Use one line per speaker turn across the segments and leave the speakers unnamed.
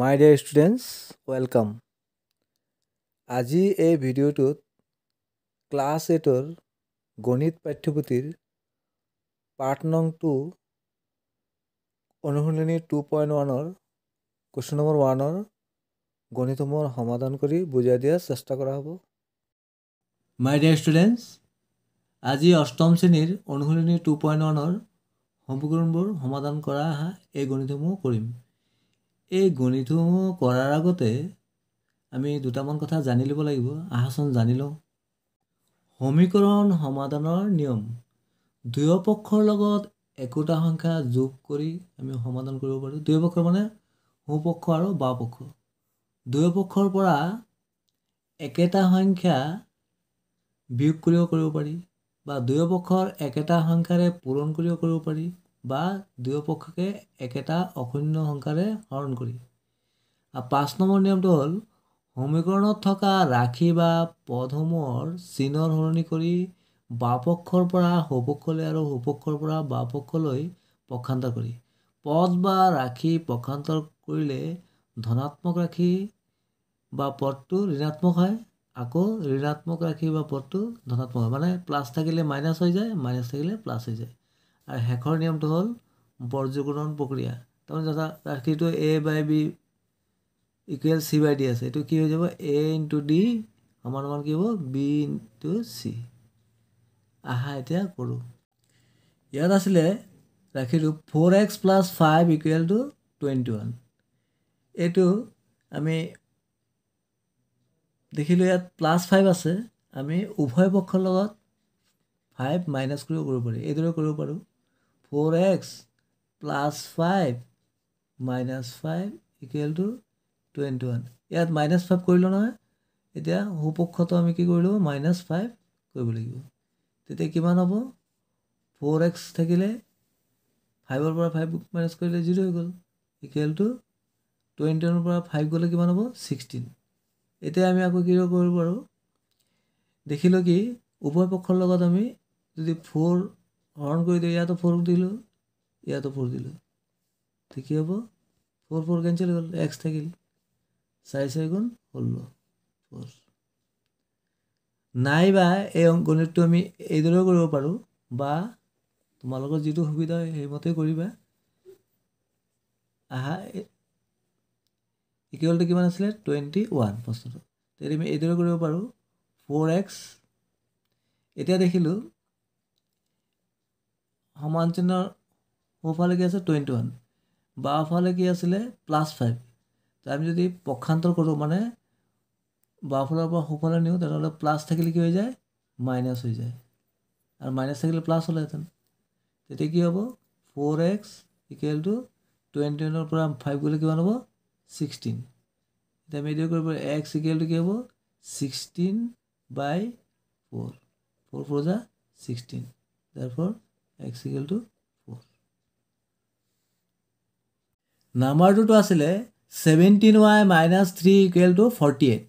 মাই dear students welcome আজি এই ভিডিঅ'টোত ক্লাছ এইটৰ গণিত পাঠ্যপুথিৰ পাৰ্ট নং টু অনুশীলনী টু পইণ্ট ওৱানৰ কুৱেশ্যন নম্বৰ ওৱানৰ গণিতসমূহৰ সমাধান কৰি বুজাই দিয়াৰ চেষ্টা কৰা হ'ব মাই ডিয়াৰ ষ্টুডেণ্টছ আজি অষ্টম শ্ৰেণীৰ অনুশীলনী টু পইণ্ট ওৱানৰ সমীকৰণবোৰ সমাধান কৰা এই গণিতসমূহ কৰিম এই গণিতসমূহ কৰাৰ আগতে আমি দুটামান কথা জানি ল'ব লাগিব আহাচোন জানি লওঁ সমীকৰণ সমাধানৰ নিয়ম দুয়োপক্ষৰ লগত একোটা সংখ্যা যোগ কৰি আমি সমাধান কৰিব পাৰোঁ দুয়োপক্ষ মানে সোঁপক্ষ আৰু বাওঁপক্ষ দুয়োপক্ষৰ পৰা একেটা সংখ্যা বিয়োগ কৰিব কৰিব পাৰি বা দুয়োপক্ষৰ একেটা সংখ্যাৰে পূৰণ কৰিব কৰিব পাৰি বা দুয়োপক্ষকে একেটা অশূন্য সংখ্যাৰে হৰণ কৰি আৰু পাঁচ নম্বৰ নিয়মটো হ'ল সমীকৰণত থকা ৰাশি বা পদসমূহৰ চিনৰ সলনি কৰি বাপক্ষৰ পৰা সুপক্ষলৈ আৰু সুপক্ষৰ পৰা বাপক্ষলৈ পক্ষান্তৰ কৰি পদ বা ৰাশি পক্ষান্তৰ কৰিলে ধনাত্মক ৰাশি বা পদটো ঋণাত্মক হয় আকৌ ঋণাত্মক ৰাশি বা পদটো ধনাত্মক হয় মানে প্লাছ থাকিলে মাইনাছ হৈ যায় মাইনাছ থাকিলে প্লাছ হৈ যায় আৰু শেষৰ নিয়মটো হ'ল বৰ্যগুণন প্ৰক্ৰিয়া তাৰমানে যথা ৰাশিটো a by b equal c by d আছে এইটো কি হৈ যাব এ ইনটু ডি সমান সমান কি হ'ব বি ইনটু চি আহা এতিয়া কৰোঁ ইয়াত আছিলে ৰাখিটো four x plus five equal to twenty one এইটো আমি দেখিলোঁ ইয়াত প্লাছ ফাইভ আছে আমি উভয় পক্ষৰ লগত ফাইভ মাইনাছ কৰিব কৰিব পাৰি এইদৰে কৰিব পাৰোঁ four x plus five minus five equal to twenty one ইয়াত মাইনাছ ফাইভ কৰিলোঁ নহয় এতিয়া সুপক্ষটো আমি কি কৰিলোঁ মাইনাছ ফাইভ কৰিব লাগিব তেতিয়া কিমান হ'ব ফ'ৰ এক্স থাকিলে ফাইভৰ পৰা ফাইভ মাইনাছ কৰিলে জিৰ' হৈ গ'ল ইকুৱেল টু টুৱেণ্টি ওৱানৰ পৰা ফাইভ গ'লে কিমান হ'ব ছিক্সটিন এতিয়া আমি আকৌ কি কৰিব পাৰোঁ দেখিলোঁ কি উভয় পক্ষৰ লগত আমি যদি ফ'ৰ হৰণ কৰি দিওঁ ইয়াতো ফ'ৰ দিলোঁ ইয়াতো ফ'ৰ দিলোঁ ঠিকে হ'ব ফ'ৰ ফ'ৰ কেঞ্চেল হ'ল এক্স থাকিল চাৰি চাৰি গুণ ষোল্ল ফ'ৰ নাইবা এই গণিতটো আমি এইদৰেও কৰিব পাৰোঁ বা তোমালোকৰ যিটো সুবিধা হয় সেইমতে কৰিবা আহা ইকুৱেলটো কিমান আছিলে টুৱেণ্টি ওৱান প্ৰশ্নটো তেতিয়া আমি এইদৰে কৰিব পাৰোঁ ফ'ৰ এক্স এতিয়া দেখিলোঁ সমান চিহ্নৰ সোঁফালে কি আছে টুৱেণ্টি ওৱান বাওঁফালে কি আছিলে প্লাছ ফাইভ তো আমি যদি পক্ষান্তৰ কৰোঁ মানে বাওঁফালৰ পৰা সোঁফালে নিওঁ তেনেহ'লে প্লাছ থাকিলে কি হৈ যায় মাইনাছ হৈ যায় আৰু মাইনাছ থাকিলে প্লাছ হ'লেহেঁতেন তেতিয়া কি হ'ব four x equal to twenty ওৱানৰ পৰা ফাইভ গ'লে কিমান হ'ব ছিক্সটিন এতিয়া আমি এইটো কৰিব এক্স ইকুৱেল টু কি হ'ব sixteen by four four four যা ছিক্সটিন তাৰ four x equal to 4. Number 2 to asile 17y minus 3 equal to 48.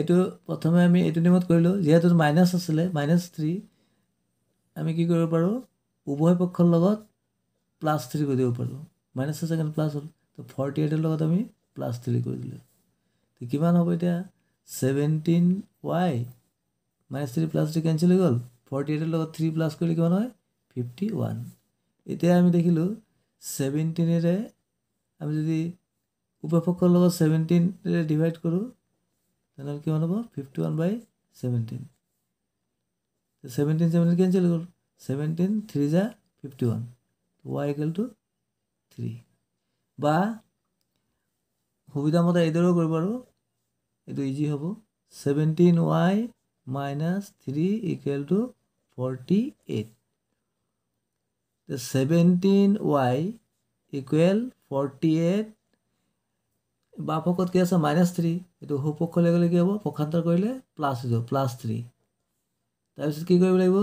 এইটো প্ৰথমে আমি এইটো নিয়মত কৰিলোঁ যিহেতু মাইনাছ আছিলে মাইনাছ থ্ৰী আমি কি কৰিব পাৰোঁ উভয় পক্ষৰ লগত প্লাছ থ্ৰী কৰি দিব পাৰোঁ মাইনাছ আছে কাৰণে প্লাছ হ'ল তো ফৰ্টি এইটৰ লগত আমি প্লাছ থ্ৰী কৰি দিলোঁ তো কিমান হ'ব এতিয়া seventeen y minus three plus three cancel হৈ গ'ল ফৰ্টি এইটৰ লগত থ্ৰী প্লাছ কৰিলে কিমান হয় ফিফটি ওৱান এতিয়া আমি দেখিলোঁ ছেভেণ্টিনেৰে আমি যদি উপভোক্ষৰ লগত ছেভেণ্টিনেৰে ডিভাইড কৰোঁ তেনেহ'লে কিমান হ'ব fifty one by seventeen seventeen seventeen cancel গ'ল ছেভেণ্টিন থ্ৰী জা fifty one y equal to three বা সুবিধামতে এইদৰেও কৰিব আৰু এইটো ইজি হ'ব seventeen y minus three equal to forty eight the 17 y equal 48 বাপকত কি আছে মাইনাছ থ্ৰী এইটো সুপক্ষ লৈ গ'লে কি হ'ব পক্ষান্তৰ কৰিলে প্লাছ হৈ যাব প্লাছ থ্ৰী তাৰপিছত কি কৰিব লাগিব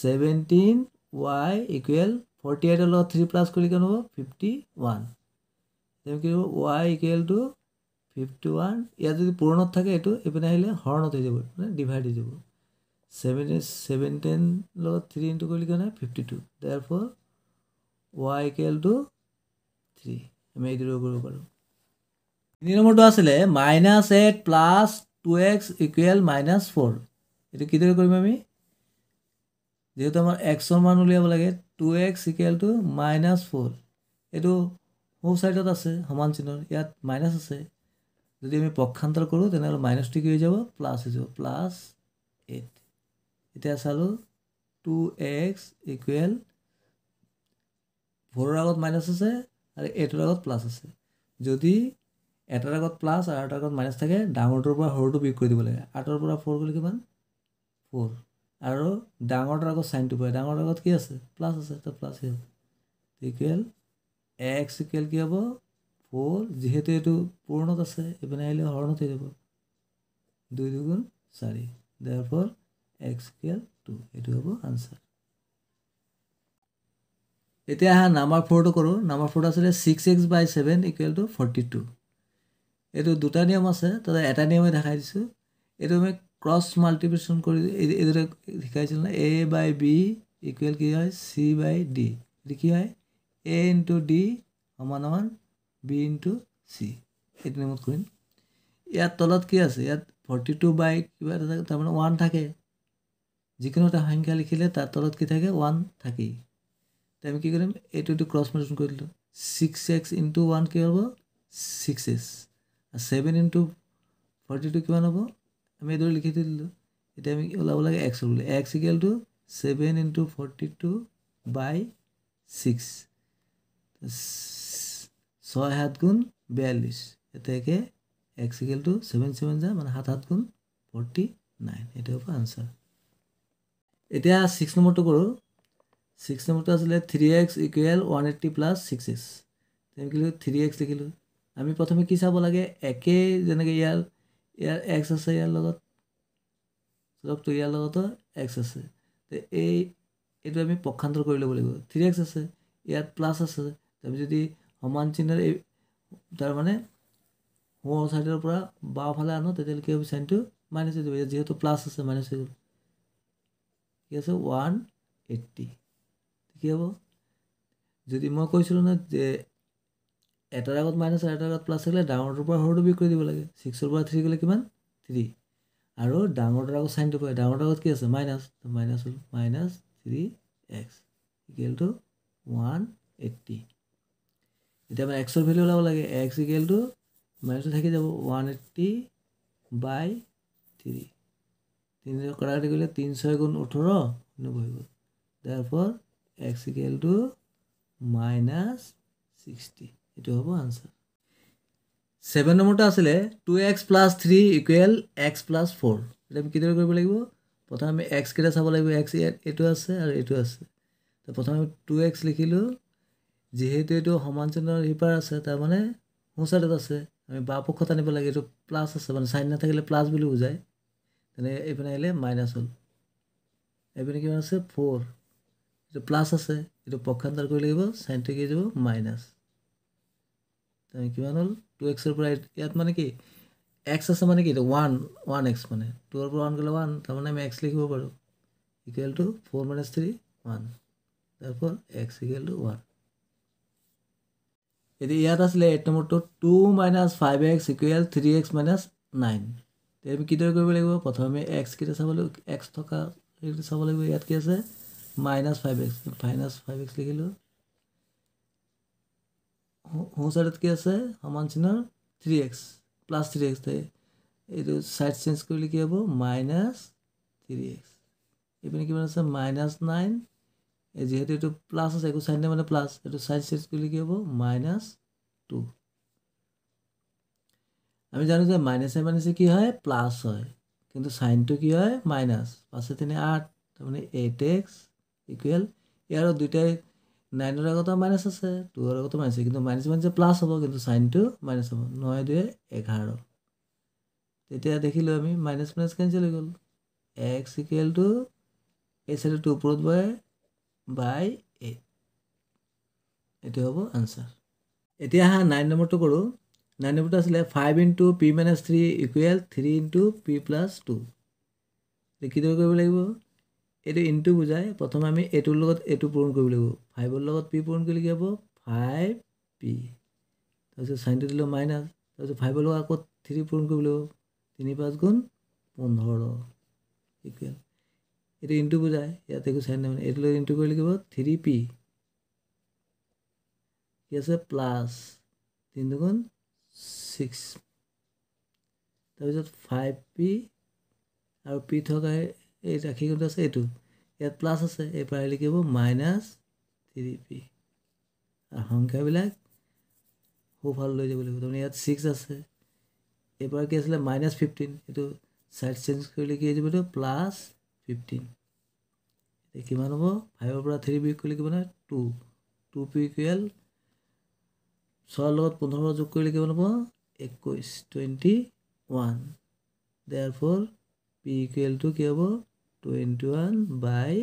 ছেভেণ্টিন ৱাই ইকুৱেল ফৰ্টি এইটৰ লগত থ্ৰী প্লাছ কৰিলে কেনে হ'ব ফিফটি ওৱান তেওঁ কি হ'ব y equal to fifty one ইয়াত যদি পূৰণত থাকে এইটো এইপিনে আহিলে হৰণত হৈ যাব মানে ডিভাইড হৈ যাব seventeen seven ten লগত থ্ৰী ইণ্টু কৰিলে কাৰণে fifty two therefore y equal to three আমি এইদৰেও কৰিব পাৰোঁ তিনি নম্বৰটো আছিলে minus eight plus two x equal minus four এইটো কিদৰে কৰিম আমি যিহেতু আমাৰ এক্সৰ মান উলিয়াব লাগে two x equal to minus four এইটো সোঁ ছাইডত আছে সমান চিহ্নৰ ইয়াত মাইনাছ আছে যদি আমি পক্ষান্তৰ কৰোঁ তেনেহ'লে মাইনাছটো কি হৈ যাব প্লাছ হৈ যাব প্লাছ এইট এতিয়া চালোঁ টু এক্স ইকুৱেল ফ'ৰৰ আগত মাইনাছ আছে আৰু এইটোৰ আগত প্লাছ আছে যদি এটাৰ আগত প্লাছ আৰু এটাৰ আগত মাইনাছ থাকে ডাঙৰটোৰ পৰা সৰুটো পিক কৰি দিব লাগে আৰ্টৰ পৰা ফ'ৰ গ'লে কিমান ফ'ৰ আৰু ডাঙৰটোৰ আগত চাইনটো পায় ডাঙৰ আগত কি আছে প্লাছ আছে তো প্লাছ হ'ল ইকুৱেল এক্স ইকুৱেল কি হ'ব ফ'ৰ যিহেতু এইটো পূৰণত আছে এইপিনে আহিলে হৰণত হৈ যাব দুই দুগুণ চাৰি এক্স স্কুৱেৰ টু এইটো হ'ব আনচাৰ এতিয়া আহা নাম্বাৰ ফ'ৰটো কৰোঁ নাম্বাৰ ফ'ৰটো আছিলে six x by seven equal to forty two এইটো দুটা নিয়ম আছে তাতে এটা নিয়মে দেখাই দিছোঁ এইটো আমি ক্ৰছ মাল্টিপ্লিকেশ্যন কৰি এইদৰে শিকাইছিলোঁ এ বাই বি ইকুৱেল কি হয় চি বাই ডি এইটো কি হয় এ ইনটু ডি সমান সমান বি ইনটু চি এইটো নিয়মত কৰিম ইয়াত তলত কি আছে ইয়াত ফৰ্টি টু বাই কিবা এটা তাৰমানে ওৱান থাকে যিকোনো এটা সংখ্যা লিখিলে তাৰ তলত কি থাকে ওৱান থাকেই তে আমি কি কৰিম এইটোতো ক্ৰছ মেডিচন কৰি দিলোঁ ছিক্স এক্স ইনটু ওৱান কি হ'ব ছিক্স এক্স আৰু ছেভেন ইনটু ফৰ্টি টু কিমান হ'ব আমি এইদৰে লিখি দিলোঁ এতিয়া আমি ওলাব লাগে এক্স বুলি x equal to seven into forty two by six ছয় সাত গুণ বিয়াল্লিছ এতিয়াকে x equal to seven seven যায় মানে সাত সাত গুণ ফৰ্টি নাইন এইটো হ'ব আনচাৰ এতিয়া ছিক্স নম্বৰটো কৰোঁ ছিক্স নম্বৰটো আছিলে three x equal one eighty plus six x লিখিলোঁ থ্ৰী এক্স লিখিলোঁ আমি প্ৰথমে কি চাব লাগে একেই যেনেকৈ ইয়াৰ ইয়াৰ এক্স আছে ইয়াৰ লগত চবটো ইয়াৰ লগতো এক্স আছে তে এই এইটো আমি পক্ষান্তৰ কৰি ল'ব লাগিব থ্ৰী এক্স আছে ইয়াত প্লাছ আছে আমি যদি সমান চিহ্নৰ এই তাৰমানে সোঁ চাইডৰ পৰা বাওঁফালে আনো তেতিয়ালৈকে চাইনটো মাইনাছ হৈ যাব ইয়াত যিহেতু প্লাছ আছে মাইনাছ হৈ যাব কি আছে ওৱান এইট্টি ঠিকে হ'ব যদি মই কৈছিলোঁ ন যে এটাৰ আগত মাইনাছ আৰু এটাৰ আগত প্লাছ থাকিলে ডাঙৰটোৰ পৰা সৰুটো বিক্ৰী দিব লাগে ছিক্সৰ পৰা থ্ৰী গ'লে কিমান থ্ৰী আৰু ডাঙৰটোৰ আগত চাইনটো পায় ডাঙৰটোৰ আগত কি আছে মাইনাছ মাইনাছ হ'ল minus three x equal to one eighty এতিয়া আমাৰ এক্সৰ ভেলিউ ওলাব লাগে এক্স ইকুৱেল টু মাইনাছটো থাকি যাব ওৱান এইট্টি বাই থ্ৰী তিনি কৰা গ'লে তিনি ছয় গুণ ওঠৰ এনেকুৱা হৈ গ'ল তাৰ x equal to minus sixty এইটো হ'ব আনচাৰ ছেভেন নম্বৰটো আছিলে two x plus three equal x plus four এতিয়া আমি কিদৰে কৰিব লাগিব প্ৰথমে আমি এক্স কেইটা চাব লাগিব এক্স এইটো আছে আৰু এইটো আছে প্ৰথমে আমি টু এক্স লিখিলোঁ যিহেতু এইটো সমান চিহ্নৰ হিপাৰ আছে তাৰমানে সোঁচাইডত আছে আমি বাপক্ষত আনিব লাগে এইটো প্লাছ আছে মানে চাইন নাথাকিলে প্লাছ বুলি বুজায় তেনে এইপিনে আহিলে মাইনাছ হ'ল এইপিনে কিমান আছে ফ'ৰ এইটো প্লাছ আছে এইটো পক্ষান্তৰ কৰি লাগিব চাইনটো কি যাব মাইনাছ কিমান হ'ল টু এক্সৰ পৰা ইয়াত মানে কি এক্স আছে মানে কি এইটো ওৱান ওৱান এক্স মানে টুৰ পৰা ওৱান গ'লে ওৱান তাৰমানে আমি এক্স লিখিব পাৰোঁ equal to four minus three one তাৰপৰা এক্স ইকুৱেল টু ওৱান এতিয়া ইয়াত আছিলে এইট নম্বৰটো two minus five x equal three x minus nine তে আমি কিদৰে কৰিব লাগিব প্ৰথমে এক্সকেইটা চাব লাগিব এক্স থকা সেইকেইটা চাব লাগিব ইয়াত কি আছে minus five x minus five x লিখিলোঁ সোঁ ছাইডত কি আছে সমান চিনৰ three x plus three x এইটো ছাইড চেঞ্জ কৰিলে কি হ'ব মাইনাছ থ্ৰী এক্স এইপিনে কিমান আছে মাইনাছ নাইন এই যিহেতু এইটো প্লাছ আছে একো নাই মানে প্লাছ এইটো চাইড চেঞ্জ কৰিলে কি হ'ব মাইনাছ টু আমি জানো যে মাইনাছে মাইনাছে কি হয় প্লাছ হয় কিন্তু চাইনটো কি হয় মাইনাছ পাঁচে তিনি আঠ তাৰমানে এইট এক্স ইকুৱেল ইয়াৰ দুইটাই নাইনৰ আগতে মাইনাছ আছে টুৰ আগতে মাইনাছ আছে কিন্তু মাইনাছ মাইনাছে প্লাছ হ'ব কিন্তু চাইনটো মাইনাছ হ'ব ন দুই এঘাৰ তেতিয়া দেখিলোঁ আমি মাইনাছ মাইনাছ কেঞ্চেল হৈ গ'ল এক্স ইকুৱেল টু এই চাইডৰটো ওপৰত বয় বাই এইট এইটো হ'ব আনচাৰ এতিয়া হা নাইন নম্বৰটো কৰোঁ নাইনটিটো আছিলে five into p minus three equal three into p plus two কিদৰে কৰিব লাগিব এইটো ইণ্টু বুজায় প্ৰথমে আমি এইটোৰ লগত এইটো পূৰণ কৰিব লাগিব ফাইভৰ লগত পি পূৰণ কৰিলে কি হ'ব ফাইভ পি তাৰপিছত চাইনটো দিলোঁ মাইনাছ তাৰপিছত ফাইভৰ লগত আকৌ থ্ৰী পূৰণ কৰিব লাগিব তিনি পাঁচ গুণ পোন্ধৰ ইকুৱেল এইটো ইণ্টু বুজায় ইয়াত একো চাইন নাই এইটো লগত ইণ্টু কৰি লাগিব থ্ৰী পি কি আছে প্লাছ তিনি দুগুণ ছিক্স তাৰপিছত ফাইভ পি আৰু পি থকা এই ৰাখি কোনটো আছে এইটো ইয়াত প্লাছ আছে এইবাৰ লিখিব মাইনাছ থ্ৰী পি আৰু সংখ্যাবিলাক সোঁফাল লৈ যাব লাগিব তাৰমানে ইয়াত ছিক্স আছে এইবাৰ কি আছিলে মাইনাছ ফিফটিন এইটো ছাইড চেঞ্জ কৰিলে কি হৈ যাব এইটো প্লাছ ফিফটিন এতিয়া কিমান হ'ব ফাইভৰ পৰা থ্ৰী পি কৰিলে কিমান হয় টু টু পি কুৱেল ছয়ৰ লগত পোন্ধৰ যোগ কৰিলে কিমান হ'ব একৈছ twenty one there for p কুৱেলটো কি হ'ব টুৱেণ্টি ওৱান বাই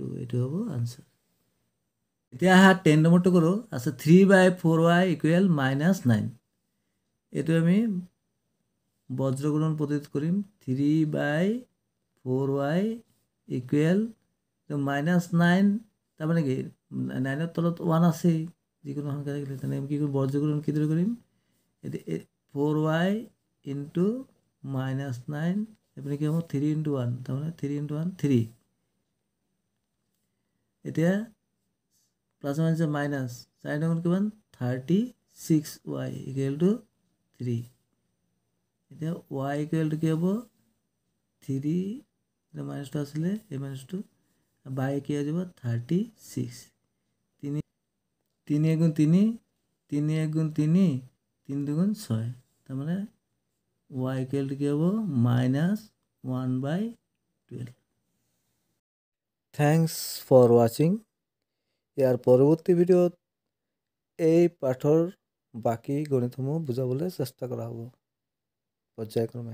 টু এইটো হ'ব আনচাৰ এতিয়া আহা টেন নম্বৰটো কৰোঁ আছে three by four y equal minus nine এইটো আমি বজ্ৰগুণন প্ৰতিৰোধ কৰিম three by four y equal minus nine তাৰমানে কি নাইনৰ তলত ওৱান আছেই যিকোনো সংখ্যা থাকিলে তেনেকৈ আমি কি কৰিম বৰ্যগুণ কিদৰে কৰিম এতিয়া four y into minus nine আপুনি কি হ'ব থ্ৰী ইণ্টু ওৱান তাৰমানে থ্ৰী ইণ্টু ওৱান থ্ৰী এতিয়া প্লাছ ওৱান মাইনাছ চাৰি নগুণ কিমান thirty six y equal to three এতিয়া ৱাই ইকুৱেল টু কি হ'ব থ্ৰী মাইনাছটো আছিলে এই মাইনাছটো বাই কি হৈ যাব থাৰ্টি ছিক্স তিনি এগুণ তিনি তিনি এগুণ তিনি তিন দুগুণ ছয় তার মানে ওয়াই ইকুয়াল কি কী হবো minus one by twelve thanks for watching ইয়াৰ পৰৱৰ্তী ভিডিঅ'ত এই পাঠৰ বাকী গণিতসমূহ বুজাবলৈ চেষ্টা কৰা হ'ব পৰ্যায়ক্ৰমে